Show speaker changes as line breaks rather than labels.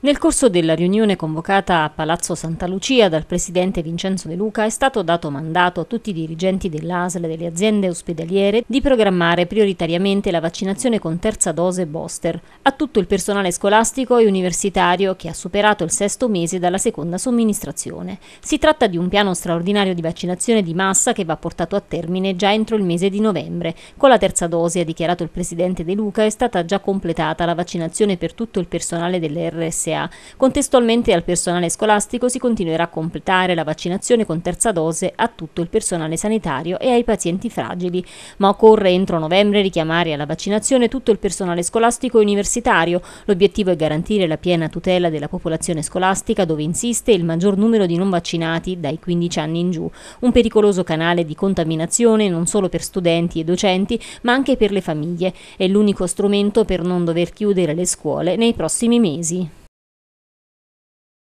Nel corso della riunione convocata a Palazzo Santa Lucia dal presidente Vincenzo De Luca è stato dato mandato a tutti i dirigenti dell'ASL e delle aziende ospedaliere di programmare prioritariamente la vaccinazione con terza dose booster a tutto il personale scolastico e universitario che ha superato il sesto mese dalla seconda somministrazione. Si tratta di un piano straordinario di vaccinazione di massa che va portato a termine già entro il mese di novembre. Con la terza dose, ha dichiarato il presidente De Luca, è stata già completata la vaccinazione per tutto il personale delle RSA l'RSA. Contestualmente al personale scolastico si continuerà a completare la vaccinazione con terza dose a tutto il personale sanitario e ai pazienti fragili, ma occorre entro novembre richiamare alla vaccinazione tutto il personale scolastico e universitario. L'obiettivo è garantire la piena tutela della popolazione scolastica dove insiste il maggior numero di non vaccinati dai 15 anni in giù, un pericoloso canale di contaminazione non solo per studenti e docenti, ma anche per le famiglie. È l'unico strumento per non dover chiudere le scuole nei prossimi mesi.